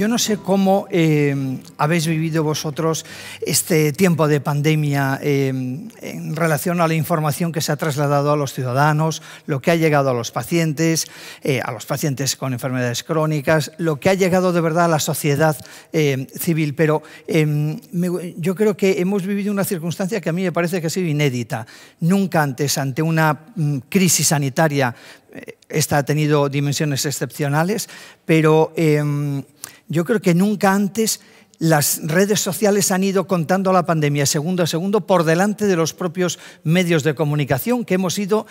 yo no sé cómo eh, habéis vivido vosotros este tiempo de pandemia eh, en relación a la información que se ha trasladado a los ciudadanos, lo que ha llegado a los pacientes, eh, a los pacientes con enfermedades crónicas, lo que ha llegado de verdad a la sociedad civil. Pero em, yo creo que hemos vivido una circunstancia que a mí me parece que ha sido inédita. Nunca antes, ante una mm, crisis sanitaria esta ha tenido dimensiones excepcionales, pero em, yo creo que nunca antes las redes sociales han ido contando la pandemia segundo a segundo por delante de los propios medios de comunicación, que hemos ido,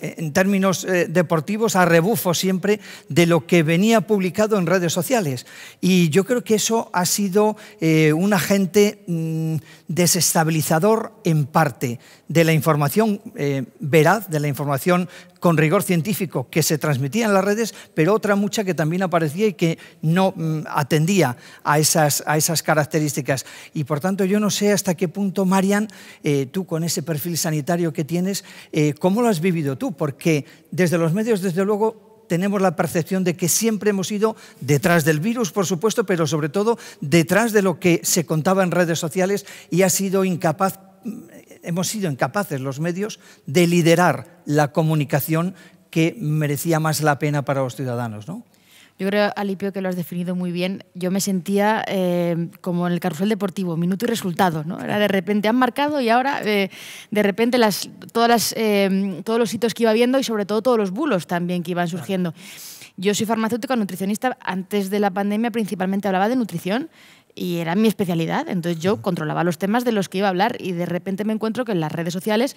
en términos eh, deportivos, a rebufo siempre de lo que venía publicado en redes sociales. Y yo creo que eso ha sido eh, un agente mm, desestabilizador en parte de la información eh, veraz, de la información con rigor científico que se transmitía en las redes, pero otra mucha que también aparecía y que no mm, atendía a esas, características. Y por tanto, yo no sé hasta qué punto, Marian, eh, tú con ese perfil sanitario que tienes, eh, ¿cómo lo has vivido tú? Porque desde los medios, desde luego, tenemos la percepción de que siempre hemos ido detrás del virus, por supuesto, pero sobre todo detrás de lo que se contaba en redes sociales y ha sido incapaz mm, hemos sido incapaces los medios de liderar la comunicación que merecía más la pena para los ciudadanos. ¿no? Yo creo, Alipio, que lo has definido muy bien. Yo me sentía eh, como en el carrusel deportivo, minuto y resultado. ¿no? Era de repente han marcado y ahora eh, de repente todas eh, todos los hitos que iba viendo y sobre todo todos los bulos también que iban surgiendo. Yo soy farmacéutico nutricionista. Antes de la pandemia principalmente hablaba de nutrición y era mi especialidad. Entonces yo controlaba los temas de los que iba a hablar y de repente me encuentro que en las redes sociales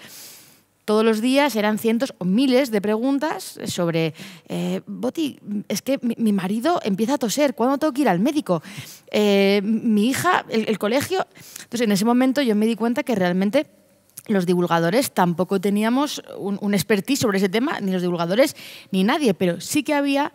todos los días eran cientos o miles de preguntas sobre, eh, Boti, es que mi, marido empieza a toser, ¿cuándo tengo que ir al médico? Eh, mi hija, el, colegio. Entonces en ese momento yo me di cuenta que realmente los divulgadores tampoco teníamos un, un, expertise sobre ese tema, ni los divulgadores ni nadie, pero sí que había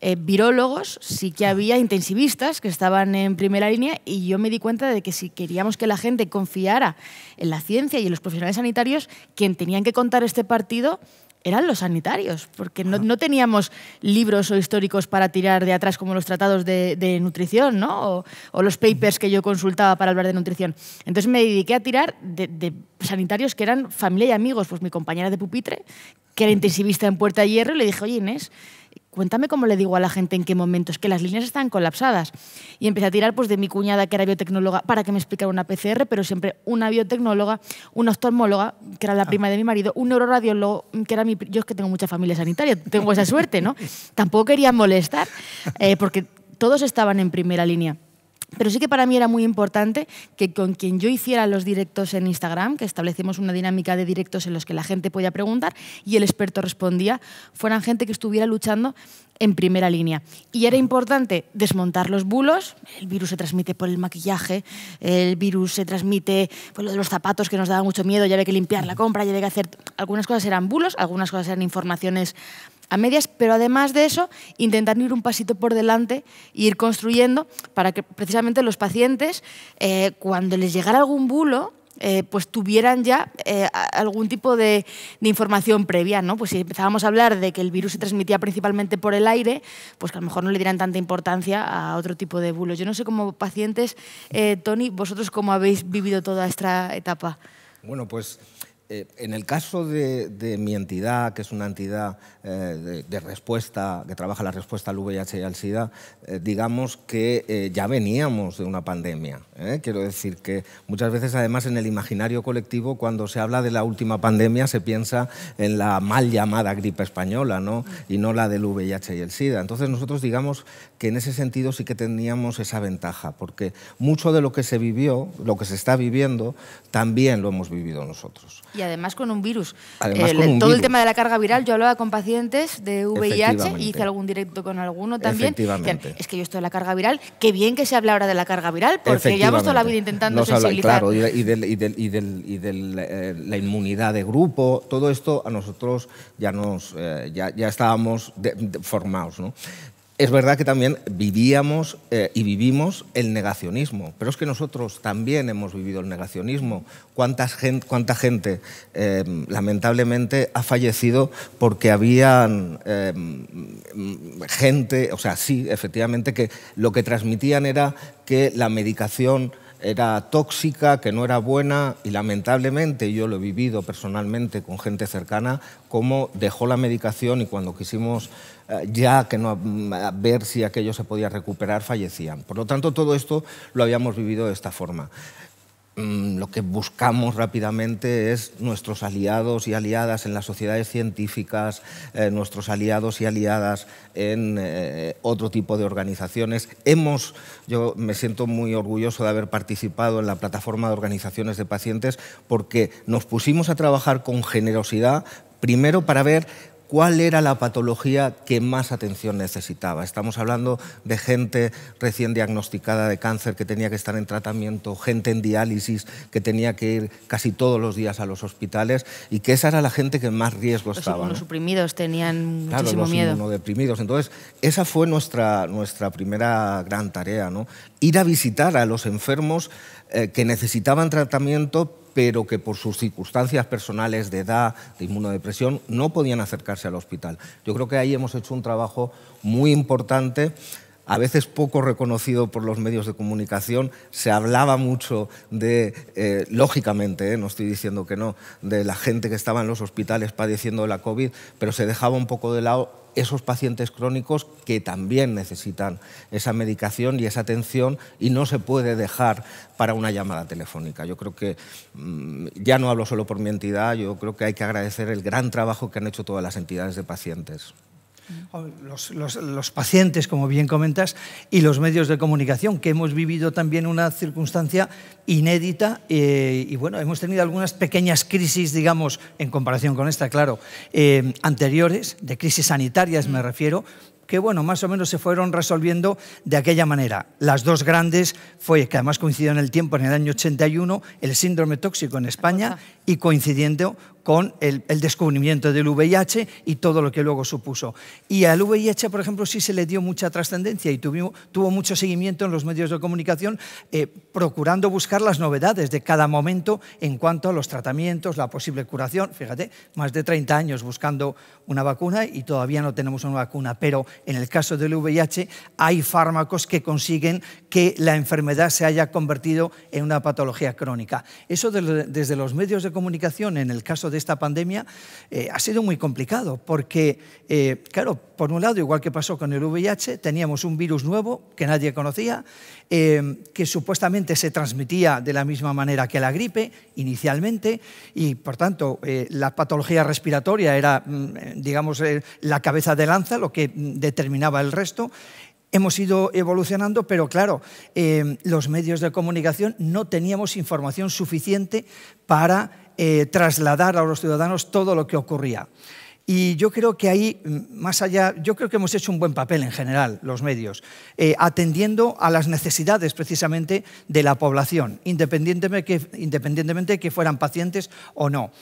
eh, virólogos, sí que había intensivistas que estaban en primera línea y yo me di cuenta de que si queríamos que la gente confiara en la ciencia y en los profesionales sanitarios, quien tenían que contar este partido eran los sanitarios, porque no, teníamos libros o históricos para tirar de atrás como los tratados de, nutrición, O, los papers que yo consultaba para hablar de nutrición. Entonces me dediqué a tirar de, sanitarios que eran familia y amigos, pues mi compañera de pupitre, que era intensivista en Puerta de Hierro, y le dije, oye Inés, cuéntame cómo le digo a la gente en qué momentos, que las líneas están colapsadas. Y empecé a tirar pues, de mi cuñada, que era biotecnóloga, para que me explicara una PCR, pero siempre una biotecnóloga, una oftalmóloga, que era la ah. prima de mi marido, un neuroradiólogo, que era mi... Yo es que tengo mucha familia sanitaria, tengo esa suerte, ¿no? Tampoco quería molestar, eh, porque todos estaban en primera línea. Pero sí que para mí era muy importante que con quien yo hiciera los directos en Instagram, que establecemos una dinámica de directos en los que la gente podía preguntar y el experto respondía, fueran gente que estuviera luchando en primera línea. Y era ah. importante desmontar los bulos, el virus se transmite por el maquillaje, el virus se transmite por lo de los zapatos que nos daba mucho miedo, ya había que limpiar la compra, ya había que hacer... Algunas cosas eran bulos, algunas cosas eran informaciones a medias, pero además de eso, intentar ir un pasito por delante e ir construyendo para que precisamente los pacientes, eh, cuando les llegara algún bulo, eh, pues tuvieran ya eh, algún tipo de, información previa, ¿no? Pues si empezábamos a hablar de que el virus se transmitía principalmente por el aire, pues que a lo mejor no le dieran tanta importancia a otro tipo de bulos. Yo no sé, cómo pacientes, eh, Tony, vosotros cómo habéis vivido toda esta etapa. Bueno, pues eh, en el caso de, mi entidad, que es una entidad eh, de, respuesta, que trabaja la respuesta al VIH y al SIDA, eh, digamos que ya veníamos de una pandemia. Quiero decir que muchas veces, además, en el imaginario colectivo, cuando se habla de la última pandemia, se piensa en la mal llamada gripe española, ¿no? Y no la del VIH y el SIDA. Entonces, nosotros digamos que en ese sentido sí que teníamos esa ventaja, porque mucho de lo que se vivió, lo que se está viviendo, también lo hemos vivido nosotros y además con un virus. Además todo el tema de la carga viral, yo hablaba con pacientes de VIH y hice algún directo con alguno también. es que yo estoy en la carga viral, qué bien que se habla ahora de la carga viral, porque ya hemos toda la vida intentando sensibilizar. claro, y de, eh, la inmunidad de grupo, todo esto a nosotros ya nos eh, estábamos formados. ¿no? Es verdad que también vivíamos eh, y vivimos el negacionismo, pero es que nosotros también hemos vivido el negacionismo. ¿Cuánta gente, cuánta eh, gente lamentablemente ha fallecido porque había eh, gente, o sea, sí, efectivamente, que lo que transmitían era que la medicación era tóxica, que no era buena y lamentablemente yo lo he vivido personalmente con gente cercana, cómo dejó la medicación y cuando quisimos eh, ya que no, mm, ver si aquello se podía recuperar fallecían. Por lo tanto, todo esto lo habíamos vivido de esta forma. Mm, lo que buscamos rápidamente es nuestros aliados y aliadas en las sociedades científicas, eh, nuestros aliados y aliadas en eh, otro tipo de organizaciones. Hemos, yo me siento muy orgulloso de haber participado en la plataforma de organizaciones de pacientes porque nos pusimos a trabajar con generosidad, primero para ver cuál era la patología que más atención necesitaba. Estamos hablando de gente recién diagnosticada de cáncer que tenía que estar en tratamiento, gente en diálisis que tenía que ir casi todos los días a los hospitales y que esa era la gente que más riesgo los estaba. Los suprimidos tenían claro, muchísimo los miedo. deprimidos. Entonces, esa fue nuestra, nuestra primera gran tarea, ¿no? ir a visitar a los enfermos eh, que necesitaban tratamiento pero que por sus circunstancias personales de edad, de inmunodepresión, no podían acercarse al hospital. Yo creo que ahí hemos hecho un trabajo muy importante a veces poco reconocido por los medios de comunicación. Se hablaba mucho de, eh, lógicamente, eh, no estoy diciendo que no, de la gente que estaba en los hospitales padeciendo de la COVID, pero se dejaba un poco de lado esos pacientes crónicos que también necesitan esa medicación y esa atención y no se puede dejar para una llamada telefónica. Yo creo que, mm, ya no hablo solo por mi entidad, yo creo que hay que agradecer el gran trabajo que han hecho todas las entidades de pacientes. Oh, los, los, pacientes, como bien comentas, y los medios de comunicación, que hemos vivido también una circunstancia inédita eh, y bueno, hemos tenido algunas pequeñas crisis, digamos, en comparación con esta, claro, eh, anteriores, de crisis sanitarias me mm. refiero, que bueno, más o menos se fueron resolviendo de aquella manera. Las dos grandes fue, que además coincidió en el tiempo, en el año 81, el síndrome tóxico en España y coincidiendo con el, descubrimiento del VIH y todo lo que luego supuso. Y al VIH, por ejemplo, sí se le dio mucha trascendencia y tuvo mucho seguimiento en los medios de comunicación, eh, procurando buscar las novedades de cada momento en cuanto a los tratamientos, la posible curación. Fíjate, más de 30 años buscando una vacuna y todavía no tenemos una vacuna, pero en el caso del VIH hay fármacos que consiguen que la enfermedad se haya convertido en una patología crónica. Eso desde los medios de comunicación, en el caso de esta pandemia eh, ha sido muy complicado, porque, eh, claro, por un lado, igual que pasó con el VIH, teníamos un virus nuevo que nadie conocía, em, que supuestamente se transmitía de la misma manera que la gripe inicialmente, y por tanto eh, la patología respiratoria era, mm, digamos, la cabeza de lanza, lo que mm, determinaba el resto hemos ido evolucionando, pero claro, eh, los medios de comunicación no teníamos información suficiente para eh, trasladar a los ciudadanos todo lo que ocurría. Y yo creo que ahí, mm, más allá, yo creo que hemos hecho un buen papel en general los medios, eh, atendiendo a las necesidades precisamente de la población, independientemente que, que fueran pacientes o no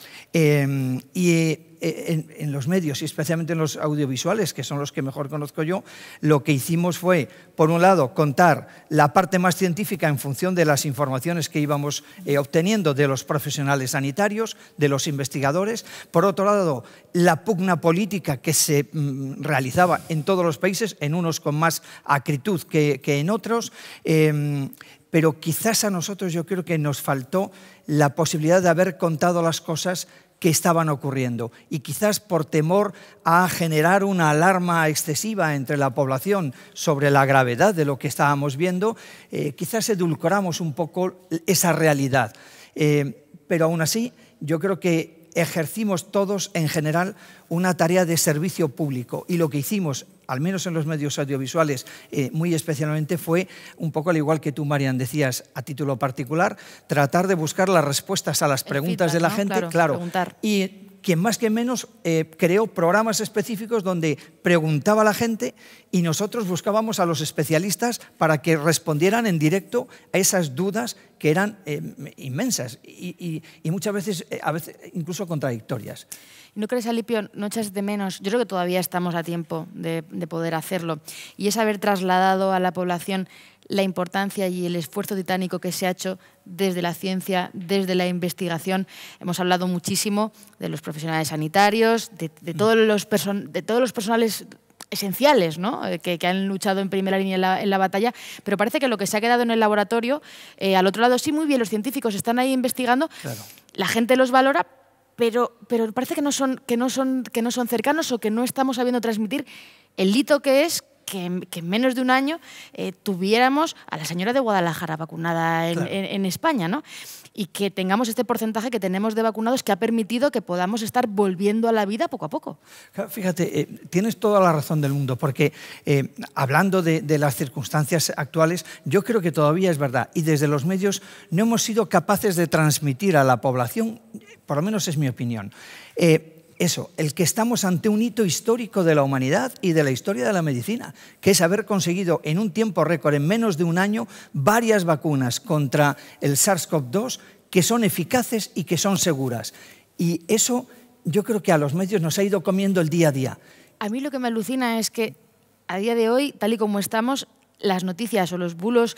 en, los medios y especialmente en los audiovisuales, que son los que mejor conozco yo, lo que hicimos fue, por un lado, contar la parte más científica en función de las informaciones que íbamos eh, obteniendo de los profesionales sanitarios, de los investigadores, por otro lado, la pugna política que se mm, realizaba en todos los países, en unos con más acritud que, en otros. Em, pero quizás a nosotros yo creo que nos faltó la posibilidad de haber contado las cosas que estaban ocurriendo y quizás por temor a generar una alarma excesiva entre la población sobre la gravedad de lo que estábamos viendo, eh, quizás edulcoramos un poco esa realidad. Eh, pero aún así, yo creo que ejercimos todos en general una tarea de servicio público y lo que hicimos, al menos en los medios audiovisuales, eh, muy especialmente fue, un poco al igual que tú, Marian, decías a título particular, tratar de buscar las respuestas a las preguntas de la gente, claro, y quien más que menos eh, creó programas específicos donde preguntaba a la gente y nosotros buscábamos a los especialistas para que respondieran en directo a esas dudas que eran eh, inmensas y, muchas veces, eh, a veces incluso contradictorias. ¿No crees, Alipio, no echas de menos? Yo creo que todavía estamos a tiempo de poder hacerlo. Y es haber trasladado a la población la importancia y el esfuerzo titánico que se ha hecho desde la ciencia, desde la investigación. Hemos hablado muchísimo de los profesionales sanitarios, de, mm. todos, los de todos los personales esenciales ¿no? Eh, que, han luchado en primera línea en la, batalla, pero parece que lo que se ha quedado en el laboratorio, eh, al otro lado sí, muy bien, los científicos están ahí investigando, la gente los valora, pero, pero parece que no, son, que, no son, que no son cercanos o que no estamos sabiendo transmitir el hito que es que, en menos de un año eh, tuviéramos a la señora de Guadalajara vacunada en, España, ¿no? Y que tengamos este porcentaje que tenemos de vacunados que ha permitido que podamos estar volviendo a la vida poco a poco. Fíjate, eh, tienes toda la razón del mundo, porque eh, hablando de, de, las circunstancias actuales, yo creo que todavía es verdad. Y desde los medios no hemos sido capaces de transmitir a la población, por lo menos es mi opinión eso, el que estamos ante un hito histórico de la humanidad y de la historia de la medicina, que es haber conseguido en un tiempo récord, en menos de un año, varias vacunas contra el SARS-CoV-2 que son eficaces y que son seguras. Y eso yo creo que a los medios nos ha ido comiendo el día a día. A mí lo que me alucina es que a día de hoy, tal y como estamos, las noticias o los bulos,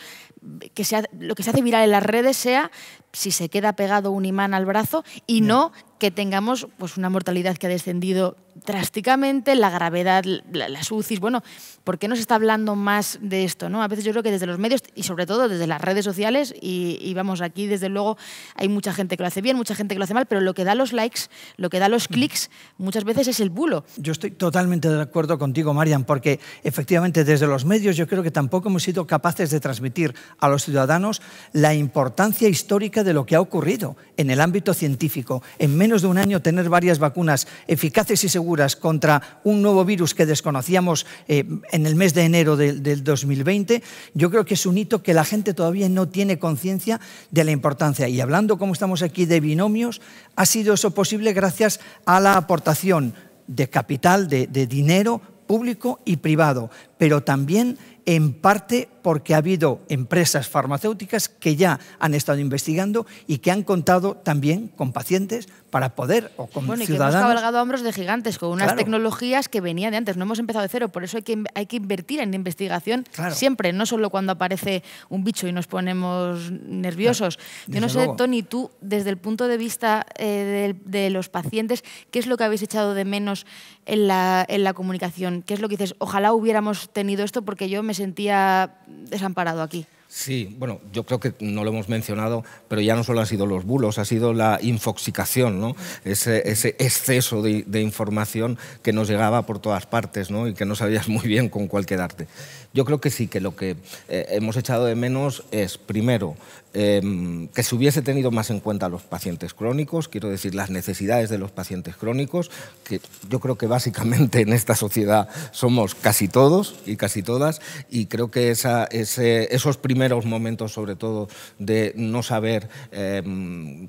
que lo que se hace viral en las redes sea si se queda pegado un imán al brazo y no que tengamos pues, una mortalidad que ha descendido drásticamente, la gravedad, la, las UCIs, bueno, ¿por qué no se está hablando más de esto? ¿no? A veces yo creo que desde los medios y sobre todo desde las redes sociales, y, y, vamos, aquí desde luego hay mucha gente que lo hace bien, mucha gente que lo hace mal, pero lo que da los likes, lo que da los mm. clics, muchas veces es el bulo. Yo estoy totalmente de acuerdo contigo, Marian, porque efectivamente desde los medios yo creo que tampoco hemos sido capaces de transmitir a los ciudadanos la importancia histórica de lo que ha ocurrido en el ámbito científico. En menos de un año tener varias vacunas eficaces y seguras contra un nuevo virus que desconocíamos eh, en el mes de enero del 2020, yo creo que es un hito que la gente todavía no tiene conciencia de la importancia. Y hablando, como estamos aquí, de binomios, ha sido eso posible gracias a la aportación de capital, de, de dinero público y privado, pero también en parte porque ha habido empresas farmacéuticas que ya han estado investigando y que han contado también con pacientes para poder o con bueno, que hemos cabalgado hombros de gigantes con unas tecnologías que venían de antes. No hemos empezado de cero, por eso hay que, hay que invertir en investigación siempre, no solo cuando aparece un bicho y nos ponemos nerviosos. Yo no sé, Tony, tú, desde el punto de vista eh, de, los pacientes, ¿qué es lo que habéis echado de menos en la comunicación? ¿Qué es lo que dices? Ojalá hubiéramos tenido esto porque yo me sentía desamparado aquí. Sí, bueno, yo creo que no lo hemos mencionado, pero ya no solo han sido los bulos, ha sido la infoxicación, ¿no? Ese, exceso de, información que nos llegaba por todas partes, ¿no? Y que no sabías muy bien con cuál quedarte. Yo creo que sí, que lo que eh, hemos echado de menos es, primero, Em, que se hubiese tenido más en cuenta los pacientes crónicos, quiero decir, las necesidades de los pacientes crónicos, que yo creo que básicamente en esta sociedad somos casi todos y casi todas, y creo que esos primeros momentos, sobre todo, de no saber em,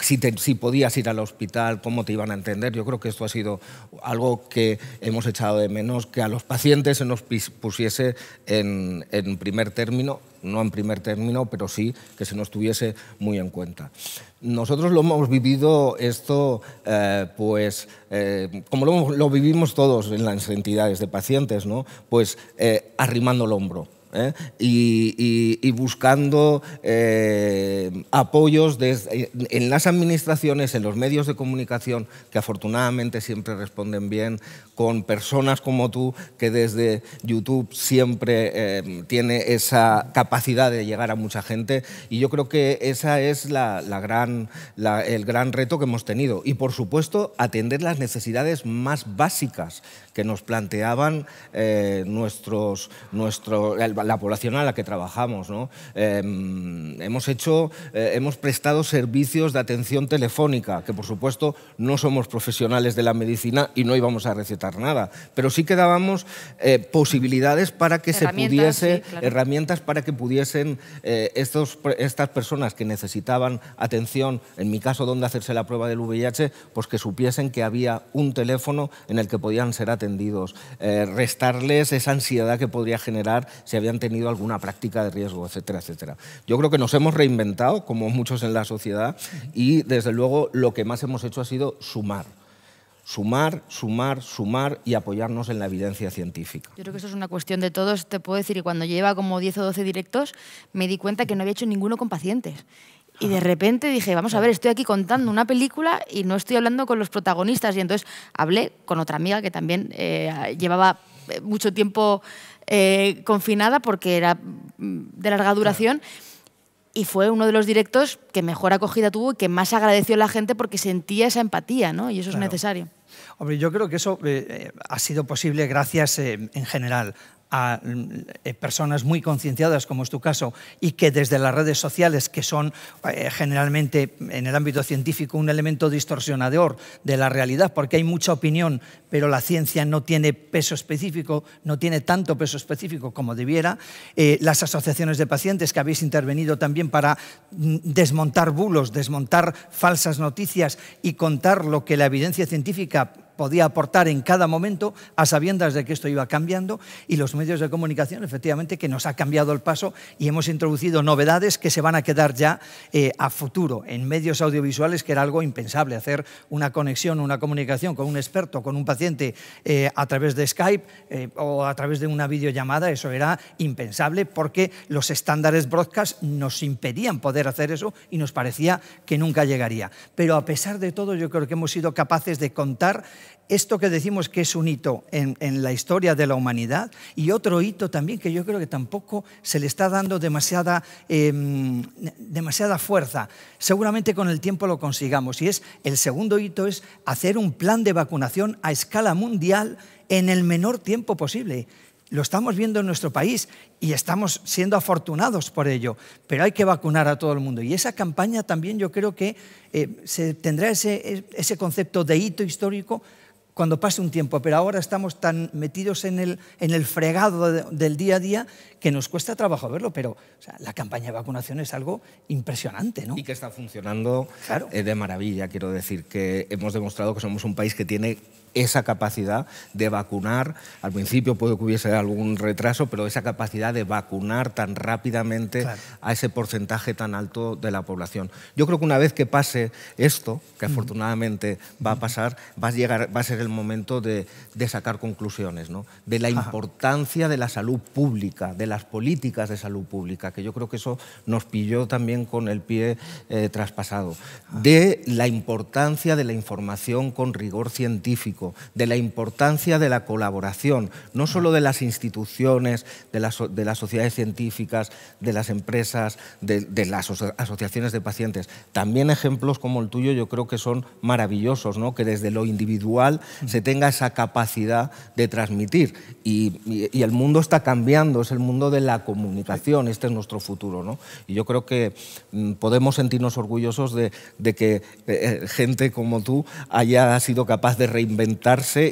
si, podías ir al hospital, cómo te iban a entender, yo creo que esto ha sido algo que hemos echado de menos, que a los pacientes se nos pusiese en, en primer término no en primer término, pero sí que se nos tuviese muy en cuenta. Nosotros lo hemos vivido esto, eh, pues, eh, como lo, vivimos todos en las entidades de pacientes, ¿no? Pues eh, arrimando el hombro ¿eh? y, buscando eh, apoyos en las administraciones, en los medios de comunicación, que afortunadamente siempre responden bien, con personas como tú, que desde YouTube siempre eh, tiene esa capacidad de llegar a mucha gente. Y yo creo que ese es la, gran, el gran reto que hemos tenido. Y, por supuesto, atender las necesidades más básicas que nos planteaban eh, nuestros, la población a la que trabajamos. Em, hemos, hecho, eh, hemos prestado servicios de atención telefónica, que por supuesto no somos profesionales de la medicina y no íbamos a recetar nada, pero sí que dábamos eh, posibilidades para que se pudiese, herramientas para que pudiesen estos, estas personas que necesitaban atención, en mi caso donde hacerse la prueba del VIH, pues que supiesen que había un teléfono en el que podían ser atendidos eh, restarles esa ansiedad que podría generar si habían tenido alguna práctica de riesgo, etcétera, etcétera. Yo creo que nos hemos reinventado, como muchos en la sociedad, y desde luego lo que más hemos hecho ha sido sumar sumar, sumar, sumar y apoyarnos en la evidencia científica. Yo creo que eso es una cuestión de todos, te puedo decir, que cuando lleva como 10 o 12 directos, me di cuenta que no había hecho ninguno con pacientes. Y de repente dije, vamos a ver, estoy aquí contando una película y no estoy hablando con los protagonistas. Y entonces hablé con otra amiga que también eh, llevaba eh, mucho tiempo eh, confinada porque era mm, de larga duración. y fue uno de los directos que mejor acogida tuvo y que más agradeció a la gente porque sentía esa empatía, ¿no? Y eso es necesario. Hombre, yo creo que eso ha sido posible gracias en general a eh, personas muy concienciadas, como es tu caso, y que desde las redes sociales, que son eh, generalmente en el ámbito científico un elemento distorsionador de la realidad, porque hay mucha opinión, pero la ciencia no tiene peso específico, no tiene tanto peso específico como debiera, eh, las asociaciones de pacientes que habéis intervenido también para mm, desmontar bulos, desmontar falsas noticias y contar lo que la evidencia científica podía aportar en cada momento a sabiendas de que esto iba cambiando y los medios de comunicación efectivamente que nos ha cambiado el paso y hemos introducido novedades que se van a quedar ya eh, a futuro en medios audiovisuales que era algo impensable hacer una conexión, una comunicación con un experto, con un paciente eh, a través de Skype eh, o a través de una videollamada, eso era impensable porque los estándares broadcast nos impedían poder hacer eso y nos parecía que nunca llegaría. Pero a pesar de todo yo creo que hemos sido capaces de contar esto que decimos que es un hito en, la historia de la humanidad y otro hito también que yo creo que tampoco se le está dando demasiada, em, demasiada fuerza. Seguramente con el tiempo lo consigamos. Y es el segundo hito es hacer un plan de vacunación a escala mundial en el menor tiempo posible. Lo estamos viendo en nuestro país y estamos siendo afortunados por ello, pero hay que vacunar a todo el mundo. Y esa campaña también yo creo que eh, tendrá ese, ese, concepto de hito histórico cuando pase un tiempo, pero ahora estamos tan metidos en el, fregado del día a día que nos cuesta trabajo verlo, pero la campaña de vacunación es algo impresionante. Y que está funcionando eh, de maravilla, quiero decir, que hemos demostrado que somos un país que tiene esa capacidad de vacunar, al principio puede que hubiese algún retraso, pero esa capacidad de vacunar tan rápidamente a ese porcentaje tan alto de la población. Yo creo que una vez que pase esto, que afortunadamente va a pasar, va a, llegar, va a ser el momento de, sacar conclusiones, ¿no? de la importancia de la salud pública, de las políticas de salud pública, que yo creo que eso nos pilló también con el pie eh, traspasado, de la importancia de la información con rigor científico de la importancia de la colaboración, no solo de las instituciones, de las, de las sociedades científicas, de las empresas, de, las asociaciones de pacientes. También ejemplos como el tuyo yo creo que son maravillosos, ¿no? que desde lo individual se tenga esa capacidad de transmitir. Y, el mundo está cambiando, es el mundo de la comunicación, este es nuestro futuro. ¿no? Y yo creo que mm, podemos sentirnos orgullosos de, que eh, eh, gente como tú haya sido capaz de reinventar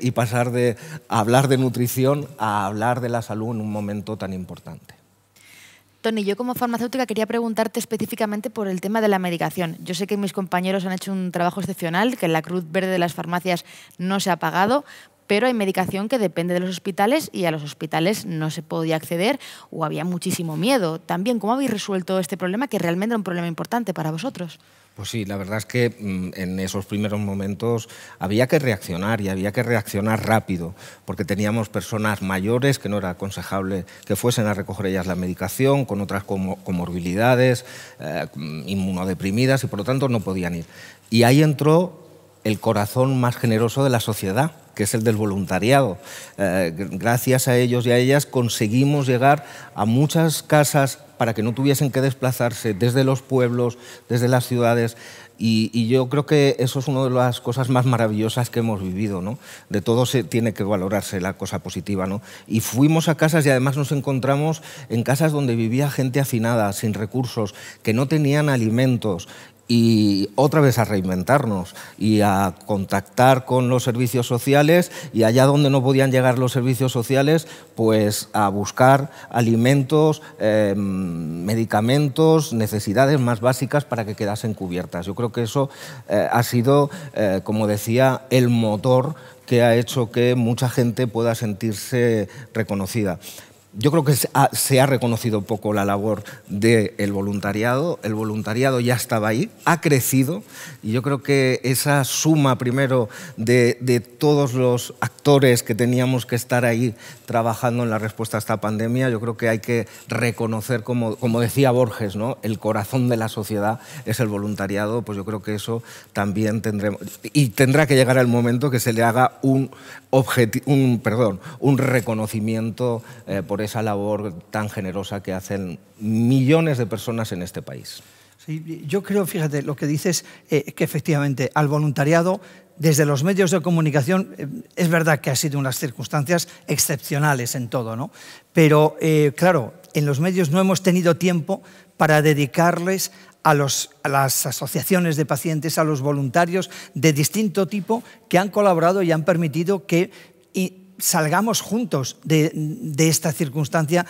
y pasar de hablar de nutrición a hablar de la salud en un momento tan importante. Tony, yo como farmacéutica quería preguntarte específicamente por el tema de la medicación. Yo sé que mis compañeros han hecho un trabajo excepcional, que la Cruz Verde de las farmacias no se ha pagado, pero hay medicación que depende de los hospitales y a los hospitales no se podía acceder o había muchísimo miedo. También, ¿cómo habéis resuelto este problema que realmente era un problema importante para vosotros? Pues sí, la verdad es que mm, en esos primeros momentos había que reaccionar y había que reaccionar rápido, porque teníamos personas mayores que no era aconsejable que fuesen a recoger ellas la medicación, con otras comorbilidades, eh, inmunodeprimidas y por lo tanto no podían ir. Y ahí entró el corazón más generoso de la sociedad, que es el del voluntariado. Eh, gracias a ellos y a ellas conseguimos llegar a muchas casas para que no tuviesen que desplazarse desde los pueblos, desde las ciudades. Y, yo creo que eso es una de las cosas más maravillosas que hemos vivido, ¿no? De todo se tiene que valorarse la cosa positiva, ¿no? Y fuimos a casas y además nos encontramos en casas donde vivía gente afinada, sin recursos, que no tenían alimentos y otra vez a reinventarnos y a contactar con los servicios sociales y allá donde no podían llegar los servicios sociales, pues a buscar alimentos, em, medicamentos, necesidades más básicas para que quedasen cubiertas. Yo creo que eso eh, ha sido, eh, como decía, el motor que ha hecho que mucha gente pueda sentirse reconocida yo creo que se ha reconocido poco la labor del voluntariado. El voluntariado ya estaba ahí, ha crecido y yo creo que esa suma primero de, todos los actores que teníamos que estar ahí trabajando en la respuesta a esta pandemia, yo creo que hay que reconocer, como, como decía Borges, ¿no? el corazón de la sociedad es el voluntariado, pues yo creo que eso también tendremos... Y tendrá que llegar el momento que se le haga un un, perdón, un reconocimiento eh, por esa labor tan generosa que hacen millones de personas en este país yo creo, fíjate, lo que dices, eh, que efectivamente al voluntariado, desde los medios de comunicación, eh, es verdad que ha sido unas circunstancias excepcionales en todo, ¿no? Pero, eh, claro, en los medios no hemos tenido tiempo para dedicarles a, los, las asociaciones de pacientes, a los voluntarios de distinto tipo que han colaborado y han permitido que salgamos juntos de, de esta circunstancia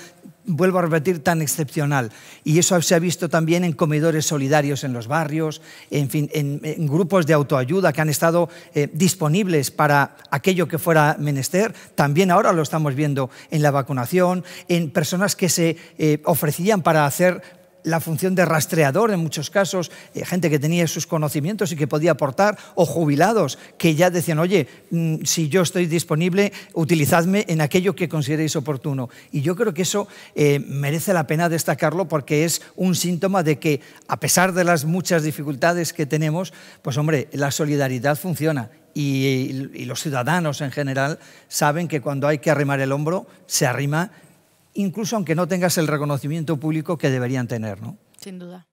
vuelvo a repetir, tan excepcional. Y eso se ha visto también en comedores solidarios en los barrios, en fin, en, grupos de autoayuda que han estado eh, disponibles para aquello que fuera menester. También ahora lo estamos viendo en la vacunación, en personas que se eh, ofrecían para hacer la función de rastreador en muchos casos, eh, gente que tenía sus conocimientos y que podía aportar, o jubilados que ya decían, oye, mm, si yo estoy disponible, utilizadme en aquello que consideréis oportuno. Y yo creo que eso eh, merece la pena destacarlo porque es un síntoma de que, a pesar de las muchas dificultades que tenemos, pues hombre, la solidaridad funciona y, y los ciudadanos en general saben que cuando hay que arrimar el hombro, se arrima incluso aunque no tengas el reconocimiento público que deberían tener. ¿no? Sin duda.